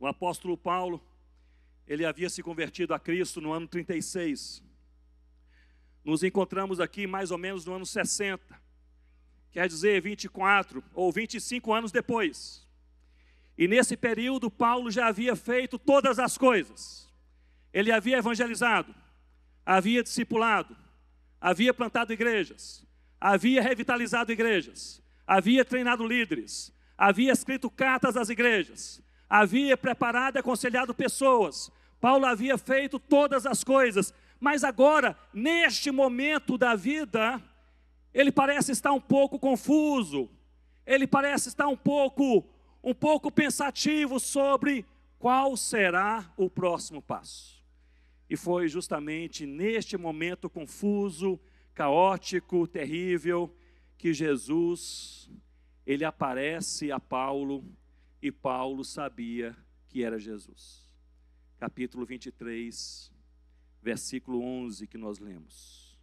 O apóstolo Paulo, ele havia se convertido a Cristo no ano 36. Nos encontramos aqui mais ou menos no ano 60. Quer dizer, 24 ou 25 anos depois. E nesse período, Paulo já havia feito todas as coisas. Ele havia evangelizado, havia discipulado, havia plantado igrejas, havia revitalizado igrejas, havia treinado líderes, havia escrito cartas às igrejas, havia preparado e aconselhado pessoas, Paulo havia feito todas as coisas, mas agora, neste momento da vida, ele parece estar um pouco confuso, ele parece estar um pouco, um pouco pensativo sobre qual será o próximo passo. E foi justamente neste momento confuso, caótico, terrível, que Jesus, ele aparece a Paulo e Paulo sabia que era Jesus. Capítulo 23, versículo 11 que nós lemos.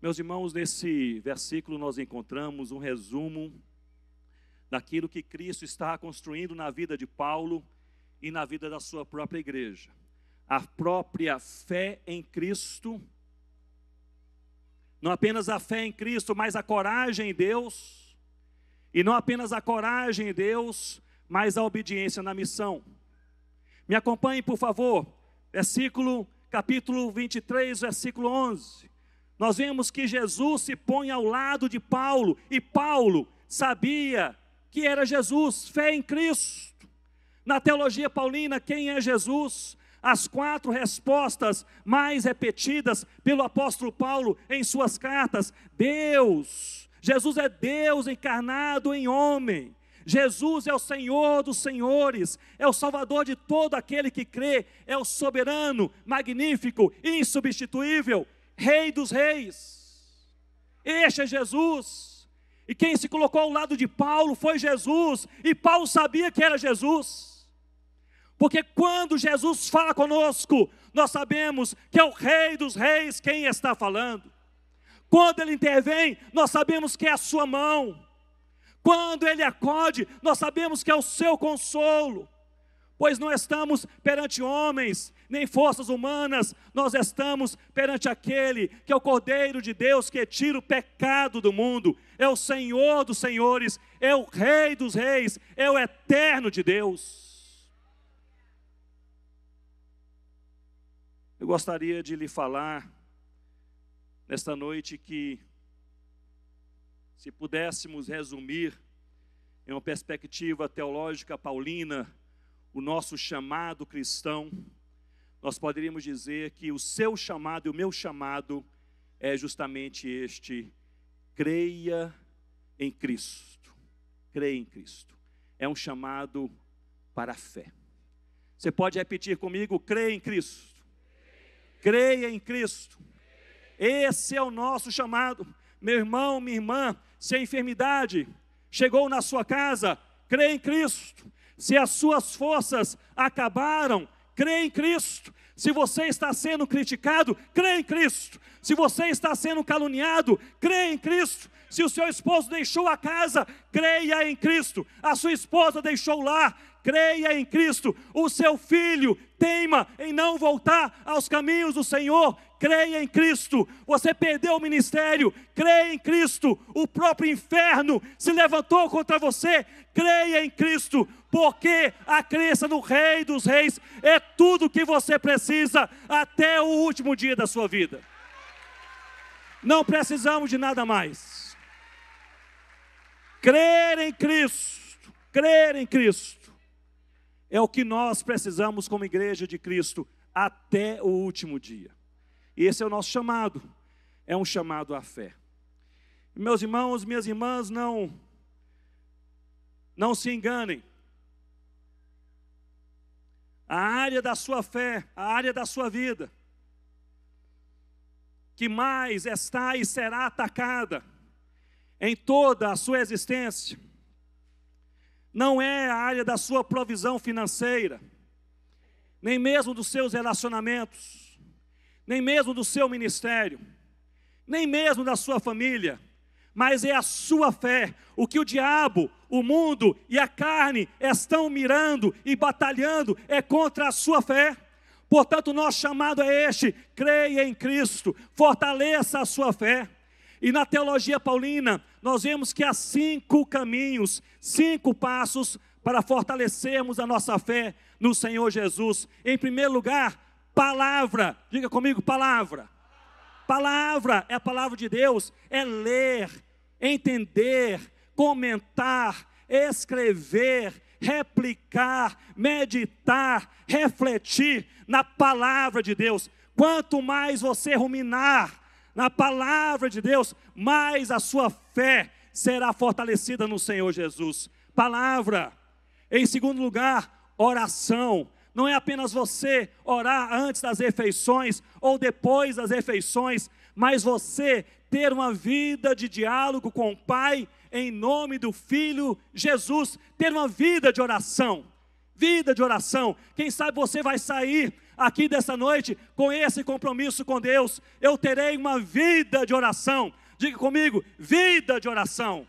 Meus irmãos, nesse versículo nós encontramos um resumo daquilo que Cristo está construindo na vida de Paulo e na vida da sua própria igreja. A própria fé em Cristo, não apenas a fé em Cristo, mas a coragem em Deus e não apenas a coragem em Deus, mas a obediência na missão. Me acompanhe, por favor, versículo, capítulo 23, versículo 11. Nós vemos que Jesus se põe ao lado de Paulo, e Paulo sabia que era Jesus, fé em Cristo. Na teologia paulina, quem é Jesus? As quatro respostas mais repetidas pelo apóstolo Paulo em suas cartas: Deus, Jesus é Deus encarnado em homem. Jesus é o Senhor dos senhores, é o Salvador de todo aquele que crê, é o soberano, magnífico, insubstituível, Rei dos reis. Este é Jesus. E quem se colocou ao lado de Paulo foi Jesus, e Paulo sabia que era Jesus. Porque quando Jesus fala conosco, nós sabemos que é o Rei dos reis quem está falando. Quando ele intervém, nós sabemos que é a sua mão. Quando ele acode, nós sabemos que é o seu consolo. Pois não estamos perante homens, nem forças humanas, nós estamos perante aquele que é o Cordeiro de Deus que tira o pecado do mundo, é o Senhor dos senhores, é o Rei dos reis, é o Eterno de Deus. Eu gostaria de lhe falar nesta noite que, se pudéssemos resumir em uma perspectiva teológica paulina, o nosso chamado cristão, nós poderíamos dizer que o seu chamado e o meu chamado é justamente este: creia em Cristo. Creia em Cristo. É um chamado para a fé. Você pode repetir comigo: creia em Cristo. Creia em Cristo. Esse é o nosso chamado. Meu irmão, minha irmã, se a enfermidade chegou na sua casa, crê em Cristo. Se as suas forças acabaram, crê em Cristo. Se você está sendo criticado, crê em Cristo. Se você está sendo caluniado, crê em Cristo. Se o seu esposo deixou a casa, creia em Cristo. A sua esposa deixou lá, creia em Cristo. O seu filho teima em não voltar aos caminhos do Senhor, creia em Cristo. Você perdeu o ministério, creia em Cristo. O próprio inferno se levantou contra você, creia em Cristo, porque a crença no Rei dos Reis é tudo que você precisa até o último dia da sua vida. Não precisamos de nada mais. Crer em Cristo, crer em Cristo, é o que nós precisamos como igreja de Cristo até o último dia. E Esse é o nosso chamado, é um chamado à fé. Meus irmãos, minhas irmãs, não não se enganem. A área da sua fé, a área da sua vida, que mais está e será atacada em toda a sua existência, não é a área da sua provisão financeira, nem mesmo dos seus relacionamentos nem mesmo do seu ministério, nem mesmo da sua família, mas é a sua fé, o que o diabo, o mundo e a carne estão mirando e batalhando é contra a sua fé. Portanto, o nosso chamado é este: creia em Cristo, fortaleça a sua fé. E na teologia paulina, nós vemos que há cinco caminhos, cinco passos para fortalecermos a nossa fé no Senhor Jesus. Em primeiro lugar, Palavra, diga comigo, palavra. Palavra é a palavra de Deus, é ler, entender, comentar, escrever, replicar, meditar, refletir na palavra de Deus. Quanto mais você ruminar na palavra de Deus, mais a sua fé será fortalecida no Senhor Jesus. Palavra. Em segundo lugar, oração não é apenas você orar antes das refeições ou depois das refeições, mas você ter uma vida de diálogo com o Pai em nome do Filho Jesus, ter uma vida de oração. Vida de oração. Quem sabe você vai sair aqui dessa noite com esse compromisso com Deus. Eu terei uma vida de oração. Diga comigo, vida de oração.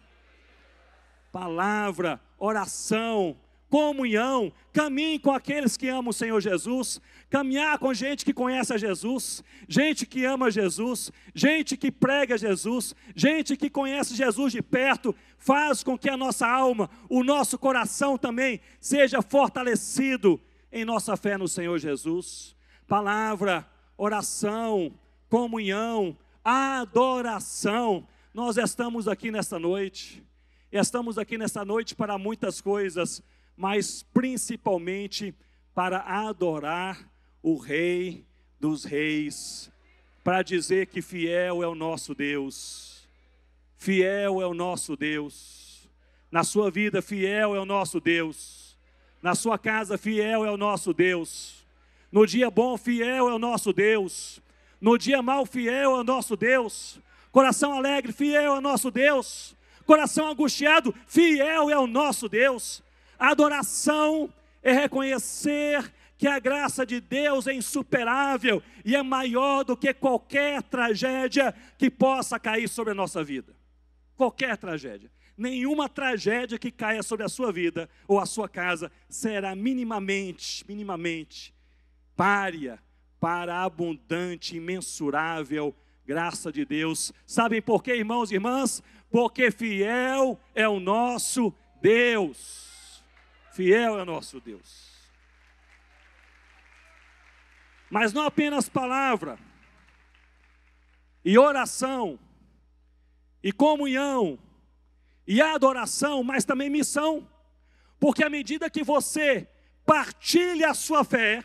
Palavra, oração, comunhão, caminhe com aqueles que amam o Senhor Jesus, caminhar com gente que conhece a Jesus, gente que ama Jesus, gente que prega Jesus, gente que conhece Jesus de perto, faz com que a nossa alma, o nosso coração também seja fortalecido em nossa fé no Senhor Jesus. Palavra, oração, comunhão, adoração. Nós estamos aqui nesta noite. Estamos aqui nesta noite para muitas coisas mas principalmente para adorar o Rei dos Reis, para dizer que fiel é o nosso Deus, fiel é o nosso Deus, na sua vida, fiel é o nosso Deus, na sua casa, fiel é o nosso Deus, no dia bom, fiel é o nosso Deus, no dia mal, fiel é o nosso Deus, coração alegre, fiel é o nosso Deus, coração angustiado, fiel é o nosso Deus adoração é reconhecer que a graça de Deus é insuperável e é maior do que qualquer tragédia que possa cair sobre a nossa vida. Qualquer tragédia. Nenhuma tragédia que caia sobre a sua vida ou a sua casa será minimamente, minimamente pária para a abundante, imensurável graça de Deus. Sabem por quê, irmãos e irmãs? Porque fiel é o nosso Deus. Fiel é nosso Deus. Mas não apenas palavra, e oração, e comunhão, e adoração, mas também missão. Porque à medida que você partilha a sua fé,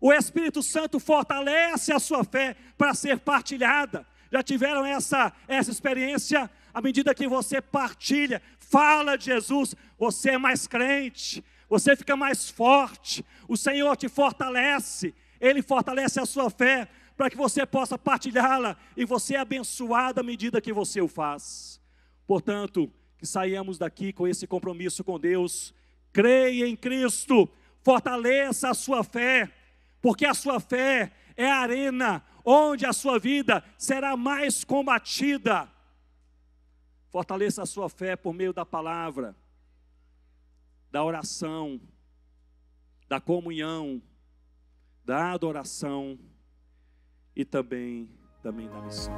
o Espírito Santo fortalece a sua fé para ser partilhada. Já tiveram essa, essa experiência? À medida que você partilha, fala de Jesus, você é mais crente, você fica mais forte, o Senhor te fortalece, Ele fortalece a sua fé para que você possa partilhá-la e você é abençoado à medida que você o faz. Portanto, que saiamos daqui com esse compromisso com Deus, creia em Cristo, fortaleça a sua fé, porque a sua fé é a arena onde a sua vida será mais combatida. Fortaleça a sua fé por meio da palavra, da oração, da comunhão, da adoração e também, também da missão.